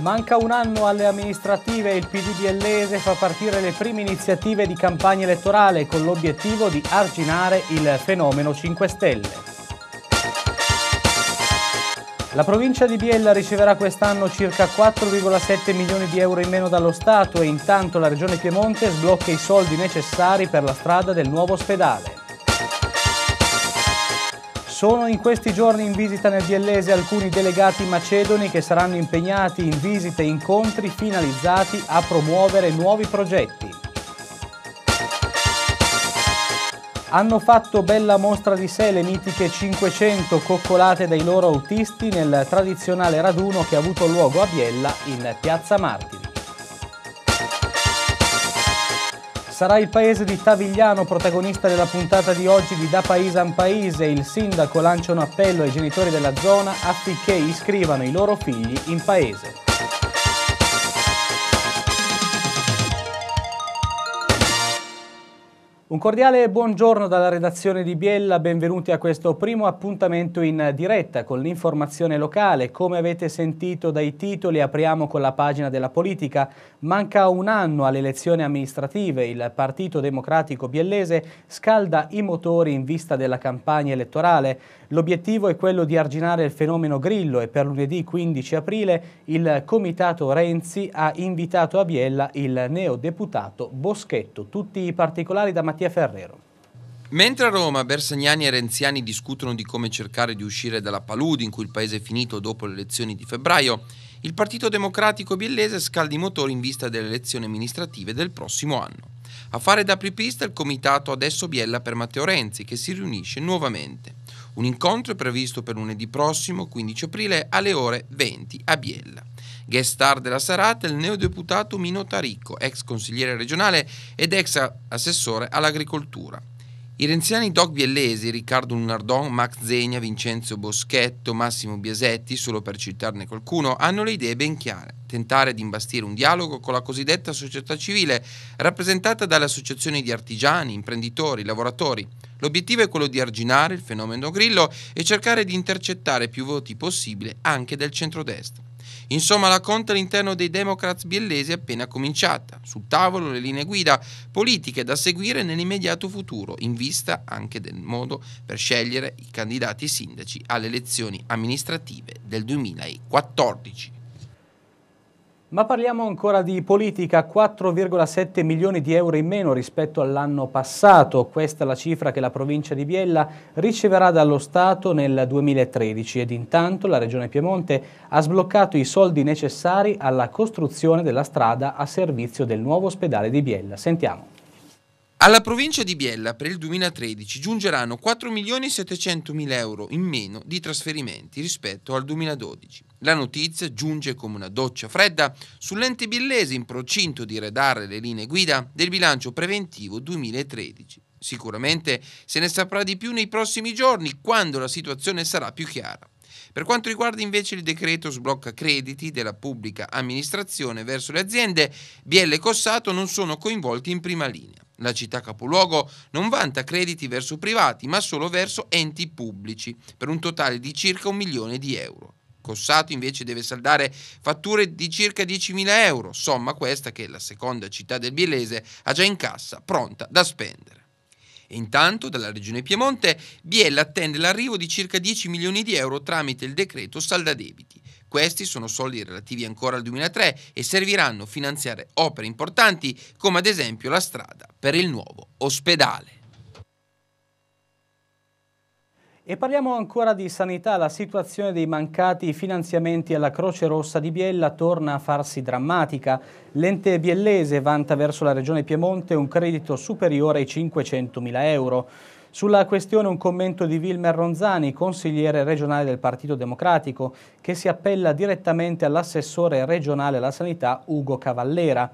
Manca un anno alle amministrative e il PD biellese fa partire le prime iniziative di campagna elettorale con l'obiettivo di arginare il fenomeno 5 Stelle. La provincia di Biella riceverà quest'anno circa 4,7 milioni di euro in meno dallo Stato e intanto la regione Piemonte sblocca i soldi necessari per la strada del nuovo ospedale. Sono in questi giorni in visita nel Biellese alcuni delegati macedoni che saranno impegnati in visite e incontri finalizzati a promuovere nuovi progetti. Hanno fatto bella mostra di sé le mitiche 500 coccolate dai loro autisti nel tradizionale raduno che ha avuto luogo a Biella in Piazza Martiri. Sarà il paese di Tavigliano protagonista della puntata di oggi di Da Paese a Paese. Il sindaco lancia un appello ai genitori della zona affinché iscrivano i loro figli in paese. Un cordiale buongiorno dalla redazione di Biella, benvenuti a questo primo appuntamento in diretta con l'informazione locale. Come avete sentito dai titoli apriamo con la pagina della politica. Manca un anno alle elezioni amministrative, il Partito Democratico biellese scalda i motori in vista della campagna elettorale. L'obiettivo è quello di arginare il fenomeno Grillo e per lunedì 15 aprile il Comitato Renzi ha invitato a Biella il neodeputato Boschetto. Tutti i particolari da mattina Mattia Ferrero. Mentre a Roma Bersagnani e Renziani discutono di come cercare di uscire dalla palude in cui il paese è finito dopo le elezioni di febbraio, il Partito Democratico biellese scalda i motori in vista delle elezioni amministrative del prossimo anno. A fare da apripista il comitato Adesso Biella per Matteo Renzi, che si riunisce nuovamente. Un incontro è previsto per lunedì prossimo, 15 aprile, alle ore 20 a Biella. Guest star della serata il neodeputato Mino Taricco, ex consigliere regionale ed ex assessore all'agricoltura. I renziani Doc Biellesi, Riccardo Lunardon, Max Zegna, Vincenzo Boschetto, Massimo Biasetti, solo per citarne qualcuno, hanno le idee ben chiare. Tentare di imbastire un dialogo con la cosiddetta società civile, rappresentata dalle associazioni di artigiani, imprenditori, lavoratori. L'obiettivo è quello di arginare il fenomeno grillo e cercare di intercettare più voti possibile anche del centrodestra. Insomma, la conta all'interno dei Democrats biellesi è appena cominciata. Sul tavolo le linee guida politiche da seguire nell'immediato futuro, in vista anche del modo per scegliere i candidati sindaci alle elezioni amministrative del 2014. Ma parliamo ancora di politica, 4,7 milioni di euro in meno rispetto all'anno passato, questa è la cifra che la provincia di Biella riceverà dallo Stato nel 2013 ed intanto la Regione Piemonte ha sbloccato i soldi necessari alla costruzione della strada a servizio del nuovo ospedale di Biella. Sentiamo. Alla provincia di Biella per il 2013 giungeranno 4.700.000 euro in meno di trasferimenti rispetto al 2012. La notizia giunge come una doccia fredda sull'ente biellese in procinto di redare le linee guida del bilancio preventivo 2013. Sicuramente se ne saprà di più nei prossimi giorni quando la situazione sarà più chiara. Per quanto riguarda invece il decreto sblocca crediti della pubblica amministrazione verso le aziende, Biella e Cossato non sono coinvolti in prima linea. La città capoluogo non vanta crediti verso privati, ma solo verso enti pubblici, per un totale di circa un milione di euro. Cossato invece deve saldare fatture di circa 10.000 euro, somma questa che la seconda città del Bielese ha già in cassa, pronta da spendere. E intanto dalla regione Piemonte Biella attende l'arrivo di circa 10 milioni di euro tramite il decreto salda debiti. Questi sono soldi relativi ancora al 2003 e serviranno a finanziare opere importanti come ad esempio la strada per il nuovo ospedale. E parliamo ancora di sanità, la situazione dei mancati finanziamenti alla Croce Rossa di Biella torna a farsi drammatica. L'ente biellese vanta verso la Regione Piemonte un credito superiore ai 500.000 euro. Sulla questione un commento di Wilmer Ronzani, consigliere regionale del Partito Democratico, che si appella direttamente all'assessore regionale alla sanità Ugo Cavallera.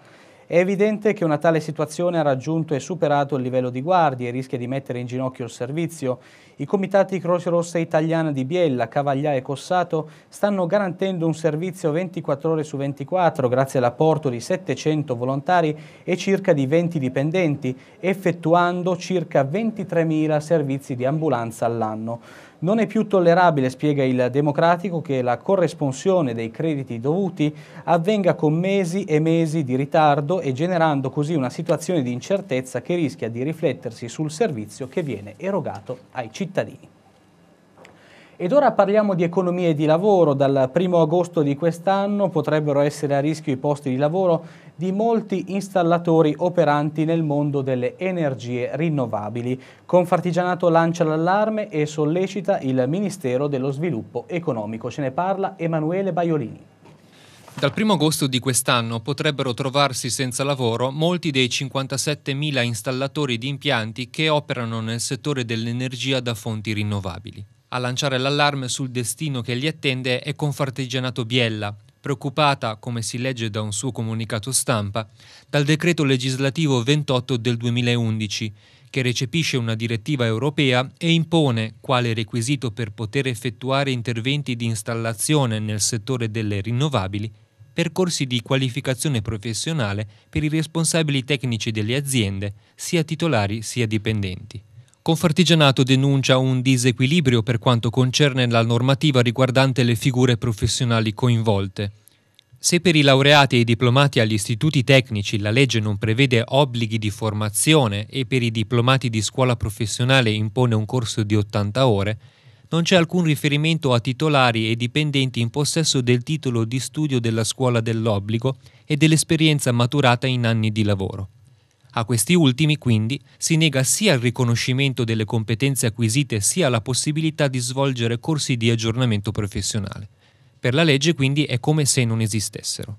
È evidente che una tale situazione ha raggiunto e superato il livello di guardie e rischia di mettere in ginocchio il servizio. I comitati Croce Rossa Italiana di Biella, Cavaglià e Cossato stanno garantendo un servizio 24 ore su 24 grazie all'apporto di 700 volontari e circa di 20 dipendenti, effettuando circa 23.000 servizi di ambulanza all'anno. Non è più tollerabile, spiega il Democratico, che la corresponsione dei crediti dovuti avvenga con mesi e mesi di ritardo e generando così una situazione di incertezza che rischia di riflettersi sul servizio che viene erogato ai cittadini. Ed ora parliamo di economie di lavoro. Dal 1 agosto di quest'anno potrebbero essere a rischio i posti di lavoro di molti installatori operanti nel mondo delle energie rinnovabili. Confartigianato lancia l'allarme e sollecita il Ministero dello Sviluppo Economico. Ce ne parla Emanuele Baiolini. Dal 1 agosto di quest'anno potrebbero trovarsi senza lavoro molti dei 57.000 installatori di impianti che operano nel settore dell'energia da fonti rinnovabili. A lanciare l'allarme sul destino che li attende è Confartigianato Biella, preoccupata, come si legge da un suo comunicato stampa, dal decreto legislativo 28 del 2011, che recepisce una direttiva europea e impone, quale requisito per poter effettuare interventi di installazione nel settore delle rinnovabili, percorsi di qualificazione professionale per i responsabili tecnici delle aziende, sia titolari sia dipendenti. Confartigianato denuncia un disequilibrio per quanto concerne la normativa riguardante le figure professionali coinvolte. Se per i laureati e i diplomati agli istituti tecnici la legge non prevede obblighi di formazione e per i diplomati di scuola professionale impone un corso di 80 ore, non c'è alcun riferimento a titolari e dipendenti in possesso del titolo di studio della scuola dell'obbligo e dell'esperienza maturata in anni di lavoro. A questi ultimi, quindi, si nega sia il riconoscimento delle competenze acquisite sia la possibilità di svolgere corsi di aggiornamento professionale. Per la legge, quindi, è come se non esistessero.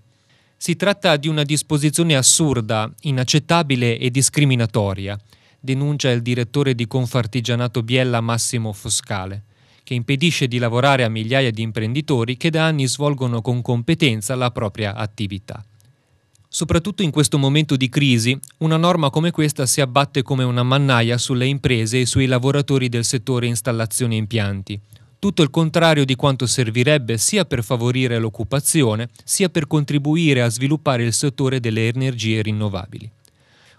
Si tratta di una disposizione assurda, inaccettabile e discriminatoria, denuncia il direttore di Confartigianato Biella Massimo Foscale, che impedisce di lavorare a migliaia di imprenditori che da anni svolgono con competenza la propria attività. Soprattutto in questo momento di crisi, una norma come questa si abbatte come una mannaia sulle imprese e sui lavoratori del settore installazioni e impianti. Tutto il contrario di quanto servirebbe sia per favorire l'occupazione, sia per contribuire a sviluppare il settore delle energie rinnovabili.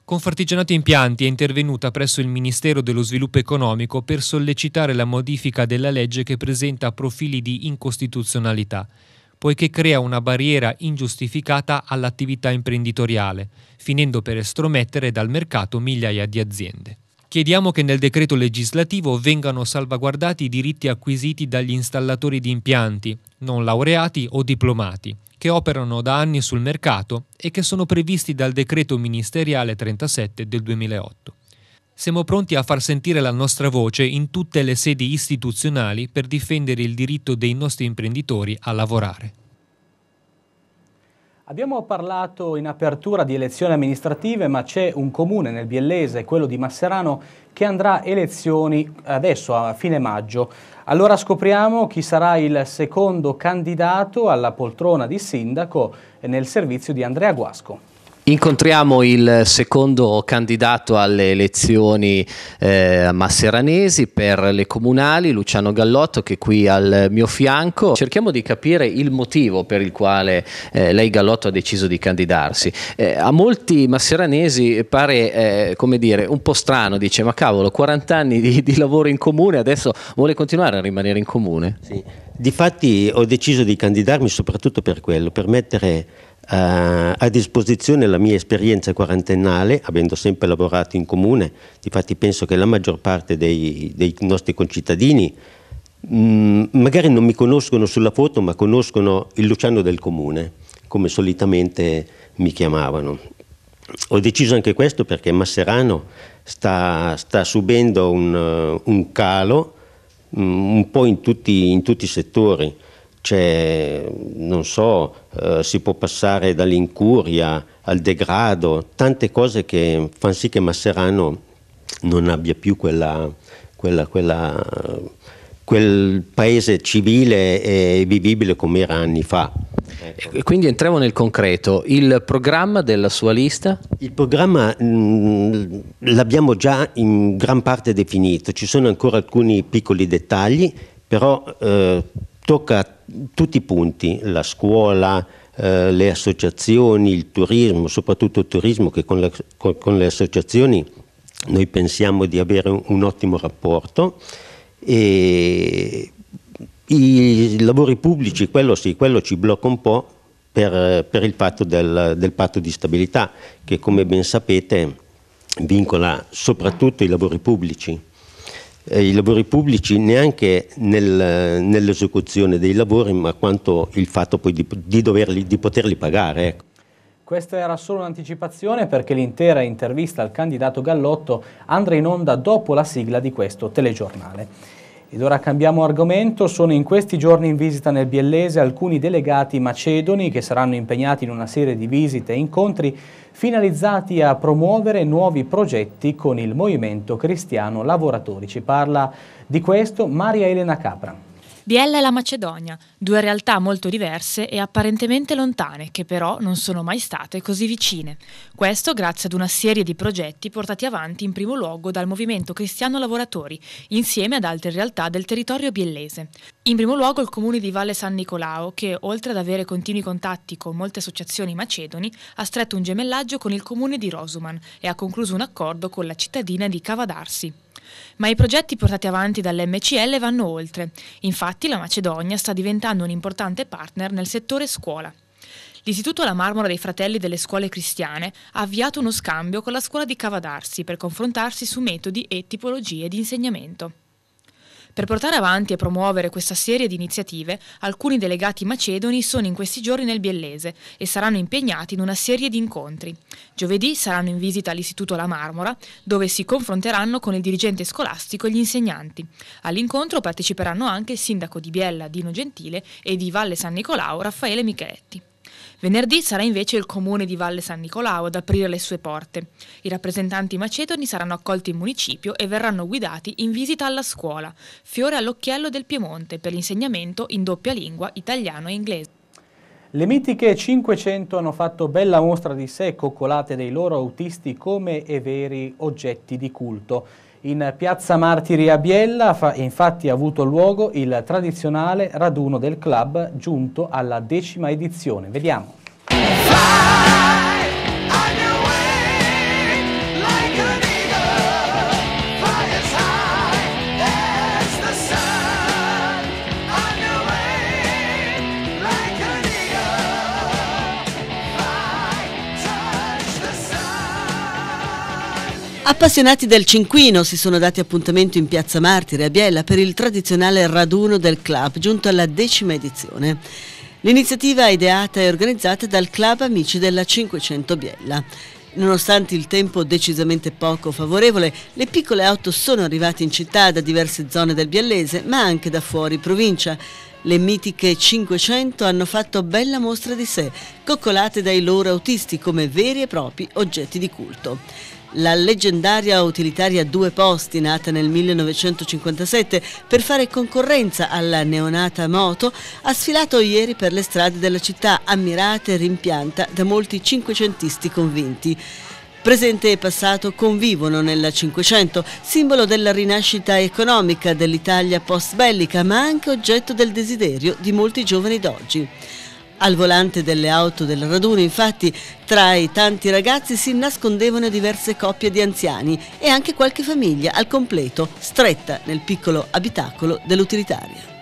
Confartigianato Impianti è intervenuta presso il Ministero dello Sviluppo Economico per sollecitare la modifica della legge che presenta profili di incostituzionalità poiché crea una barriera ingiustificata all'attività imprenditoriale, finendo per estromettere dal mercato migliaia di aziende. Chiediamo che nel decreto legislativo vengano salvaguardati i diritti acquisiti dagli installatori di impianti, non laureati o diplomati, che operano da anni sul mercato e che sono previsti dal decreto ministeriale 37 del 2008. Siamo pronti a far sentire la nostra voce in tutte le sedi istituzionali per difendere il diritto dei nostri imprenditori a lavorare. Abbiamo parlato in apertura di elezioni amministrative, ma c'è un comune nel Biellese, quello di Masserano, che andrà a elezioni adesso a fine maggio. Allora scopriamo chi sarà il secondo candidato alla poltrona di sindaco nel servizio di Andrea Guasco. Incontriamo il secondo candidato alle elezioni eh, masseranesi per le comunali, Luciano Gallotto, che è qui al mio fianco. Cerchiamo di capire il motivo per il quale eh, lei Gallotto ha deciso di candidarsi. Eh, a molti masseranesi pare, eh, come dire, un po' strano, dice ma cavolo, 40 anni di, di lavoro in comune, adesso vuole continuare a rimanere in comune? Sì. Difatti ho deciso di candidarmi soprattutto per quello, per mettere eh, a disposizione la mia esperienza quarantennale, avendo sempre lavorato in comune, infatti penso che la maggior parte dei, dei nostri concittadini mh, mm, magari non mi conoscono sulla foto, ma conoscono il Luciano del comune, come solitamente mi chiamavano. Ho deciso anche questo perché Masserano sta, sta subendo un, un calo mm, un po' in tutti, in tutti i settori cioè, non so, eh, si può passare dall'incuria al degrado, tante cose che fanno sì che Masserano non abbia più quella, quella, quella, quel paese civile e vivibile come era anni fa. Ecco. Quindi entriamo nel concreto, il programma della sua lista? Il programma mm, l'abbiamo già in gran parte definito, ci sono ancora alcuni piccoli dettagli, però eh, tocca tutti i punti, la scuola, eh, le associazioni, il turismo, soprattutto il turismo che con le, con, con le associazioni noi pensiamo di avere un, un ottimo rapporto e i lavori pubblici, quello sì, quello ci blocca un po' per, per il fatto del, del patto di stabilità che come ben sapete vincola soprattutto i lavori pubblici. Eh, i lavori pubblici neanche nel, nell'esecuzione dei lavori, ma quanto il fatto poi di, di, doverli, di poterli pagare. Ecco. Questa era solo un'anticipazione perché l'intera intervista al candidato Gallotto andrà in onda dopo la sigla di questo telegiornale. Ed ora cambiamo argomento, sono in questi giorni in visita nel Biellese alcuni delegati macedoni che saranno impegnati in una serie di visite e incontri finalizzati a promuovere nuovi progetti con il Movimento Cristiano Lavoratori. Ci parla di questo Maria Elena Capra. Biella e la Macedonia, due realtà molto diverse e apparentemente lontane, che però non sono mai state così vicine. Questo grazie ad una serie di progetti portati avanti in primo luogo dal Movimento Cristiano Lavoratori, insieme ad altre realtà del territorio biellese. In primo luogo il comune di Valle San Nicolao, che oltre ad avere continui contatti con molte associazioni macedoni, ha stretto un gemellaggio con il comune di Rosuman e ha concluso un accordo con la cittadina di Cavadarsi. Ma i progetti portati avanti dall'MCL vanno oltre. Infatti la Macedonia sta diventando un importante partner nel settore scuola. L'Istituto alla Marmora dei Fratelli delle Scuole Cristiane ha avviato uno scambio con la scuola di Cavadarsi per confrontarsi su metodi e tipologie di insegnamento. Per portare avanti e promuovere questa serie di iniziative, alcuni delegati macedoni sono in questi giorni nel Biellese e saranno impegnati in una serie di incontri. Giovedì saranno in visita all'Istituto La Marmora, dove si confronteranno con il dirigente scolastico e gli insegnanti. All'incontro parteciperanno anche il sindaco di Biella Dino Gentile e di Valle San Nicolao Raffaele Micheletti. Venerdì sarà invece il comune di Valle San Nicolao ad aprire le sue porte. I rappresentanti macedoni saranno accolti in municipio e verranno guidati in visita alla scuola, fiore all'occhiello del Piemonte per l'insegnamento in doppia lingua italiano e inglese. Le mitiche 500 hanno fatto bella mostra di sé, coccolate dei loro autisti come e veri oggetti di culto. In piazza Martiri a Biella infatti ha avuto luogo il tradizionale raduno del club giunto alla decima edizione. Vediamo. Appassionati del Cinquino si sono dati appuntamento in Piazza Martire a Biella per il tradizionale raduno del club, giunto alla decima edizione. L'iniziativa è ideata e organizzata dal Club Amici della 500 Biella. Nonostante il tempo decisamente poco favorevole, le piccole auto sono arrivate in città da diverse zone del Biellese, ma anche da fuori provincia. Le mitiche 500 hanno fatto bella mostra di sé, coccolate dai loro autisti come veri e propri oggetti di culto la leggendaria utilitaria due posti nata nel 1957 per fare concorrenza alla neonata moto, ha sfilato ieri per le strade della città ammirata e rimpianta da molti cinquecentisti convinti. Presente e passato convivono nel Cinquecento, simbolo della rinascita economica dell'Italia post-bellica, ma anche oggetto del desiderio di molti giovani d'oggi. Al volante delle auto del raduno, infatti, tra i tanti ragazzi si nascondevano diverse coppie di anziani e anche qualche famiglia al completo, stretta nel piccolo abitacolo dell'utilitaria.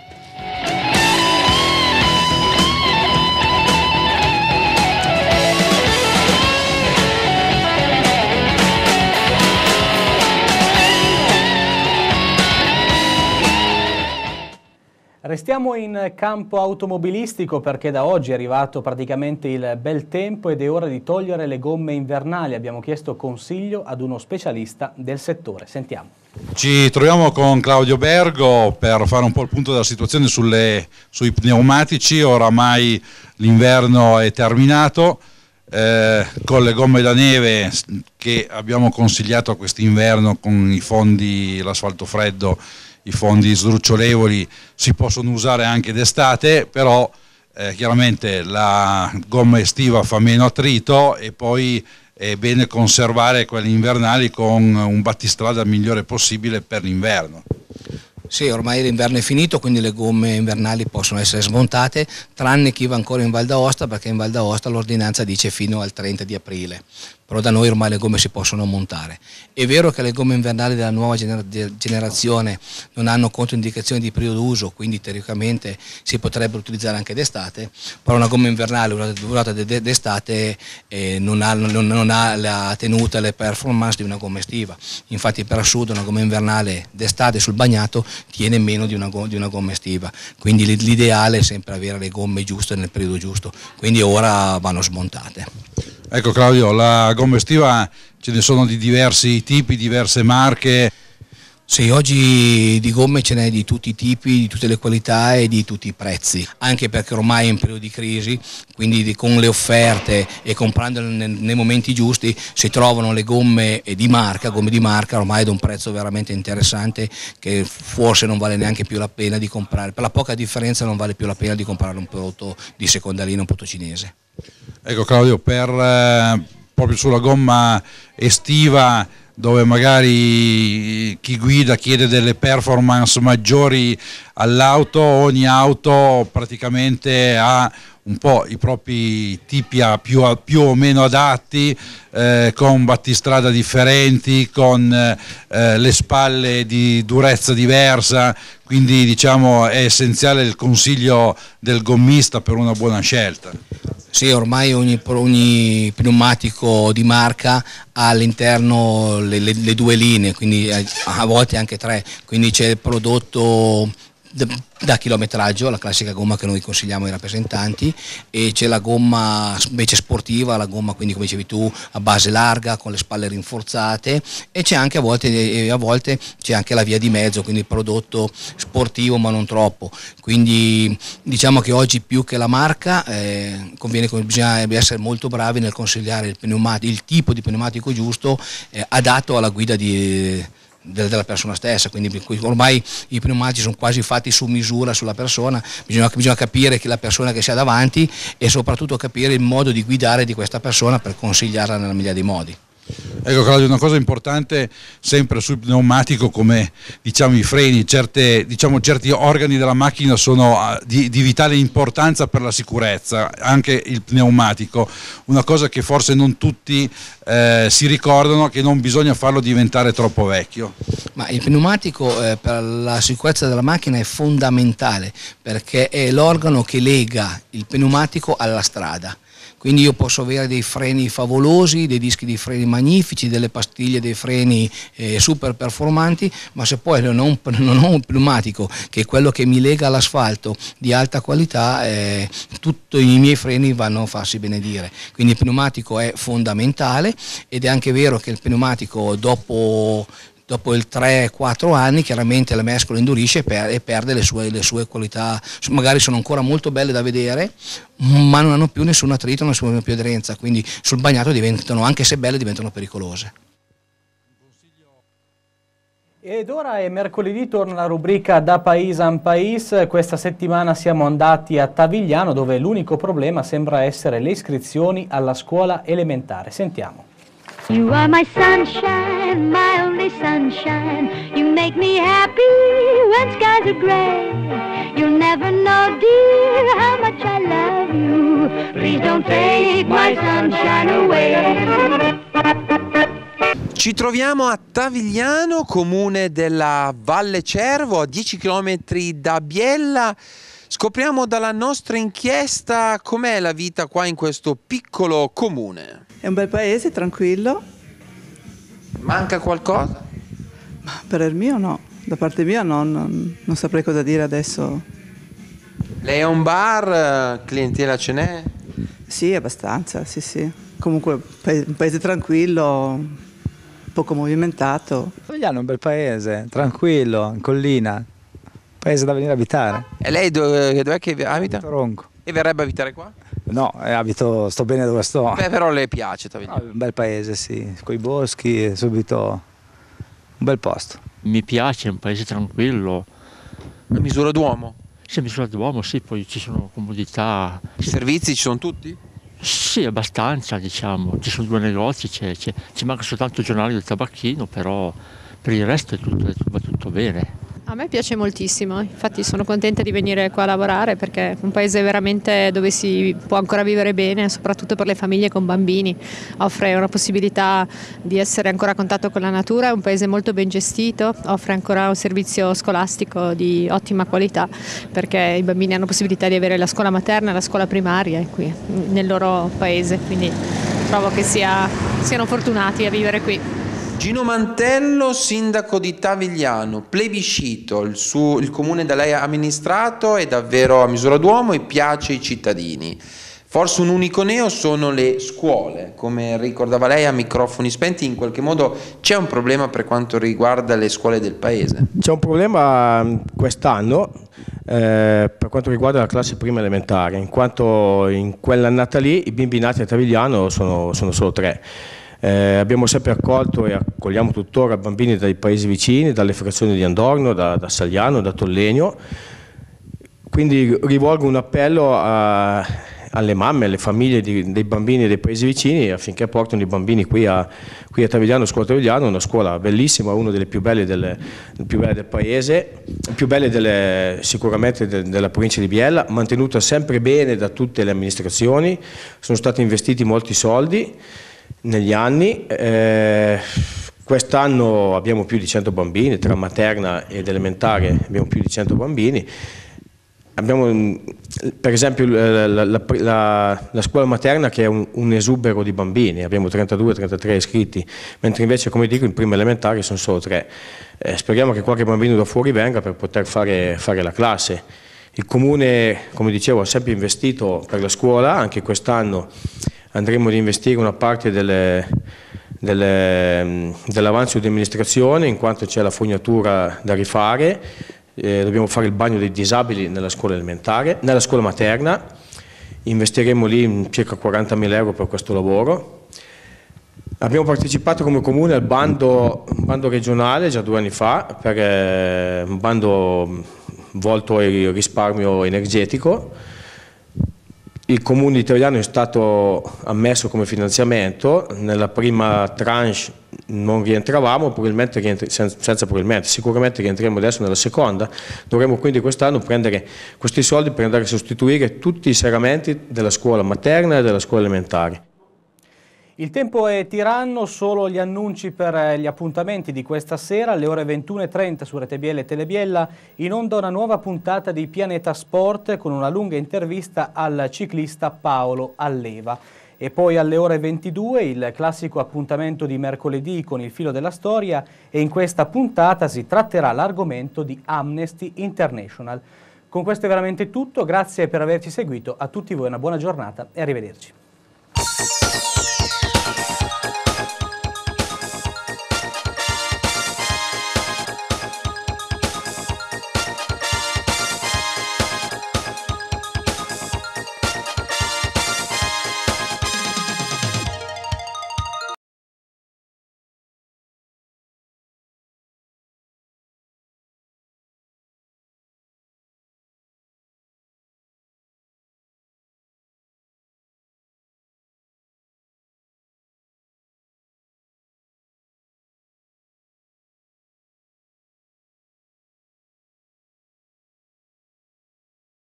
Restiamo in campo automobilistico perché da oggi è arrivato praticamente il bel tempo ed è ora di togliere le gomme invernali. Abbiamo chiesto consiglio ad uno specialista del settore. Sentiamo. Ci troviamo con Claudio Bergo per fare un po' il punto della situazione sulle, sui pneumatici. Oramai l'inverno è terminato. Eh, con le gomme da neve che abbiamo consigliato quest'inverno con i fondi l'asfalto freddo i fondi sdrucciolevoli si possono usare anche d'estate, però eh, chiaramente la gomma estiva fa meno attrito e poi è bene conservare quelli invernali con un battistrada migliore possibile per l'inverno. Sì, ormai l'inverno è finito, quindi le gomme invernali possono essere smontate, tranne chi va ancora in Val d'Aosta, perché in Val d'Aosta l'ordinanza dice fino al 30 di aprile però da noi ormai le gomme si possono montare. È vero che le gomme invernali della nuova generazione non hanno controindicazioni di periodo d'uso, quindi teoricamente si potrebbero utilizzare anche d'estate, però una gomma invernale durata d'estate eh, non, ha, non, non, ha, la tenuta, le performance di una gomma estiva. Infatti per assurdo una gomma invernale d'estate sul bagnato tiene meno di una, di una gomma estiva, quindi l'ideale è sempre avere le gomme giuste nel periodo giusto, quindi ora vanno smontate. Ecco Claudio, la gomma estiva ce ne sono di diversi tipi, diverse marche, sì, oggi di gomme ce n'è di tutti i tipi, di tutte le qualità e di tutti i prezzi, anche perché ormai è in periodo di crisi, quindi con le offerte e comprandole nei momenti giusti si trovano le gomme di marca, gomme di marca ormai ad un prezzo veramente interessante che forse non vale neanche più la pena di comprare, per la poca differenza non vale più la pena di comprare un prodotto di seconda linea, un prodotto cinese. Ecco Claudio, per, eh, proprio sulla gomma estiva dove magari chi guida chiede delle performance maggiori all'auto, ogni auto praticamente ha un po' i propri tipi più, più, o meno adatti, eh, con battistrada differenti, con eh, le spalle di durezza diversa, quindi diciamo è essenziale il consiglio del gommista per una buona scelta. Sì, ormai ogni, ogni pneumatico di marca ha all'interno le, le, le, due linee, quindi a, a volte anche tre, quindi c'è il prodotto da chilometraggio, la classica gomma che noi consigliamo ai rappresentanti e c'è la gomma invece sportiva, la gomma quindi come dicevi tu a base larga con le spalle rinforzate e c'è anche a volte, a volte c'è anche la via di mezzo, quindi il prodotto sportivo ma non troppo. Quindi diciamo che oggi più che la marca eh, conviene, bisogna essere molto bravi nel consigliare il, il tipo di pneumatico giusto eh, adatto alla guida di della persona stessa, quindi ormai i pneumatici sono quasi fatti su misura sulla persona, bisogna, bisogna capire la persona che si ha davanti e soprattutto capire il modo di guidare di questa persona per consigliarla nella migliaia dei modi. Ecco Claudio, una cosa importante sempre sul pneumatico come diciamo, i freni, certe, diciamo, certi organi della macchina sono ah, di, di, vitale importanza per la sicurezza, anche il pneumatico, una cosa che forse non tutti eh, si ricordano che non bisogna farlo diventare troppo vecchio. Ma il pneumatico eh, per la sicurezza della macchina è fondamentale perché è l'organo che lega il pneumatico alla strada quindi io posso avere dei freni favolosi, dei dischi di freni magnifici, delle pastiglie dei freni eh, super performanti, ma se poi non ho, un, non ho, un, pneumatico che è quello che mi lega all'asfalto di alta qualità, eh, tutti i miei freni vanno a farsi benedire. Quindi il pneumatico è fondamentale ed è anche vero che il pneumatico dopo dopo il 3-4 anni chiaramente la mescola indurisce e, perde le sue, le sue, qualità, magari sono ancora molto belle da vedere, ma non hanno più nessun attrito, nessuna hanno più aderenza, quindi sul bagnato diventano, anche se belle, diventano pericolose. Ed ora è mercoledì, torna la rubrica Da Paese a Paese. Questa settimana siamo andati a Tavigliano dove l'unico problema sembra essere le iscrizioni alla scuola elementare. Sentiamo. You are my sunshine, my only sunshine. You make me happy when skies are gray. You'll never know, dear, how much I love you. Please don't take my sunshine away. Ci troviamo a Tavigliano, comune della Valle Cervo, a 10 km da Biella. Scopriamo dalla nostra inchiesta com'è la vita qua in questo piccolo comune. È un bel paese, tranquillo. Manca qualcosa? Ma per il mio no, da parte mia no, non, non saprei cosa dire adesso. Lei è un bar, eh, clientela ce n'è? Sì, abbastanza, sì, sì. Comunque un paese tranquillo, poco movimentato. Favigliano è un bel paese, tranquillo, in collina, paese da venire a abitare. E lei dove, dov'è che abita? A Tronco. E verrebbe a abitare qua? No, eh, abito, sto bene dove sto. Beh, però le piace Tavigliano. Ah, no, un bel paese, sì, con i boschi, eh, subito un bel posto. Mi piace, è un paese tranquillo. A misura d'uomo? Sì, a misura d'uomo, sì, poi ci sono comodità. I servizi ci sono tutti? Sì, abbastanza, diciamo. Ci sono due negozi, c'è, c'è. ci manca soltanto il giornale del tabacchino, però per il resto è tutto, va tutto bene. A me piace moltissimo, infatti sono contenta di venire qua a lavorare perché è un paese veramente dove si può ancora vivere bene, soprattutto per le famiglie con bambini, offre una possibilità di essere ancora a contatto con la natura, è un paese molto ben gestito, offre ancora un servizio scolastico di ottima qualità perché i bambini hanno possibilità di avere la scuola materna e la scuola primaria qui nel loro paese, quindi trovo che sia, siano fortunati a vivere qui. Gino Mantello, sindaco di Tavigliano, plebiscito, il, suo, il comune da lei amministrato è davvero a misura d'uomo e piace ai cittadini. Forse un unico neo sono le scuole, come ricordava lei a microfoni spenti, in qualche modo c'è un problema per quanto riguarda le scuole del paese. C'è un problema mm, quest'anno eh, per quanto riguarda la classe prima elementare, in quanto in quell'annata lì i bimbi nati a Tavigliano sono, sono solo tre. Eh, abbiamo sempre accolto e accogliamo tuttora bambini dai paesi vicini, dalle frazioni di Andorno, da, da Sagliano, da Tollegno. Quindi rivolgo un appello a, alle mamme, alle famiglie di, dei bambini dei paesi vicini affinché portino i bambini qui a, qui a Travigliano, a Scuola Tavigliano, una scuola bellissima, una delle più belle, delle, più belle del paese, più belle delle, sicuramente de, della provincia di Biella, mantenuta sempre bene da tutte le amministrazioni, sono stati investiti molti soldi negli anni. Eh, Quest'anno abbiamo più di 100 bambini, tra materna ed elementare abbiamo più di 100 bambini. Abbiamo mm, per esempio la, la, la, la scuola materna che è un, un esubero di bambini, abbiamo 32-33 iscritti, mentre invece come dico in prima elementare sono solo 3. Eh, speriamo che qualche bambino da fuori venga per poter fare, fare la classe. Il comune, come dicevo, ha sempre investito per la scuola, anche quest'anno andremo ad investire una parte delle, dell'avanzo di amministrazione in quanto c'è la fognatura da rifare, eh, dobbiamo fare il bagno dei disabili nella scuola elementare, nella scuola materna, investiremo lì mm, circa 40.000 euro per questo lavoro. Abbiamo partecipato come comune al bando, bando regionale già due anni fa, per, eh, un bando mm, volto al risparmio energetico, il Comune italiano è stato ammesso come finanziamento, nella prima tranche non rientravamo, probabilmente rientri, senza probabilmente, sicuramente rientriamo adesso nella seconda, dovremo quindi quest'anno prendere questi soldi per andare a sostituire tutti i serramenti della scuola materna e della scuola elementare. Il tempo è tiranno, solo gli annunci per eh, gli appuntamenti di questa sera alle ore 21.30 su Rete Biella e Telebiella in onda una nuova puntata di Pianeta Sport con una lunga intervista al ciclista Paolo Alleva. E poi alle ore 22 il classico appuntamento di mercoledì con il filo della storia e in questa puntata si tratterà l'argomento di Amnesty International. Con questo è veramente tutto, grazie per averci seguito, a tutti voi una buona giornata e arrivederci.